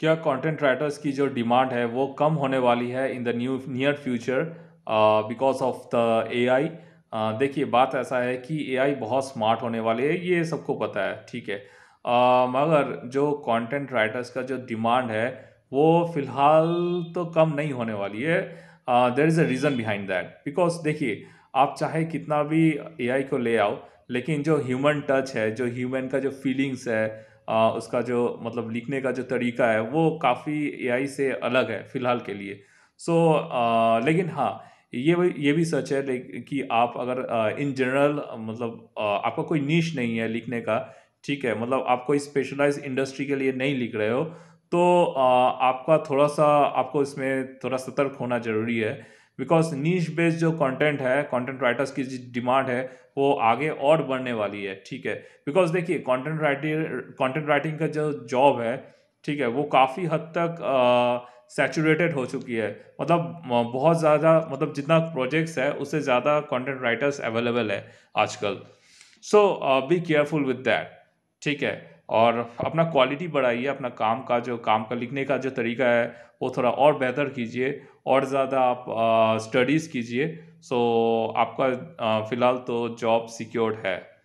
क्या content writers की जो डिमांड है वो कम होने वाली है in the new near future because of the AI देखिए बात ऐसा है कि एआई बहुत स्मार्ट होने वाली है ये सबको पता है ठीक है uh, मगर जो कंटेंट राइटर्स का जो डिमांड है वो फ़िलहाल तो कम नहीं होने वाली है there is a reason behind that because देखिए आप चाहे कितना भी एआई को ले आओ लेकिन जो ह्यूमन टच है जो ह्यूमन का जो फीलिंग्स है आ, उसका जो मतलब लिखने का जो तरीका है वो काफ़ी एआई से अलग है फ़िलहाल के लिए सो so, लेकिन हाँ ये ये भी सच है कि आप अगर इन जनरल मतलब आपका कोई नीच नहीं है लिखने का ठीक है मतलब आप कोई स्पेशलाइज इंडस्ट्री के लिए नहीं लिख रहे हो तो आपका थोड़ा सा आपको इसमें थोड़ा सतर्क होना ज़रूरी है बिकॉज नीच बेस्ड जो कंटेंट है कंटेंट राइटर्स की डिमांड है वो आगे और बढ़ने वाली है ठीक है बिकॉज देखिए कंटेंट राइटिंग कंटेंट राइटिंग का जो जॉब है ठीक है वो काफ़ी हद तक सेचूरेटेड हो चुकी है मतलब बहुत ज़्यादा मतलब जितना प्रोजेक्ट्स है उससे ज़्यादा कंटेंट राइटर्स अवेलेबल है आजकल so be careful with that ठीक है और अपना क्वालिटी बढ़ाइए अपना काम का जो काम का लिखने का जो तरीका है वो थोड़ा और बेहतर कीजिए और ज़्यादा आप स्टडीज़ कीजिए सो आपका फ़िलहाल तो जॉब सिक्योर्ड है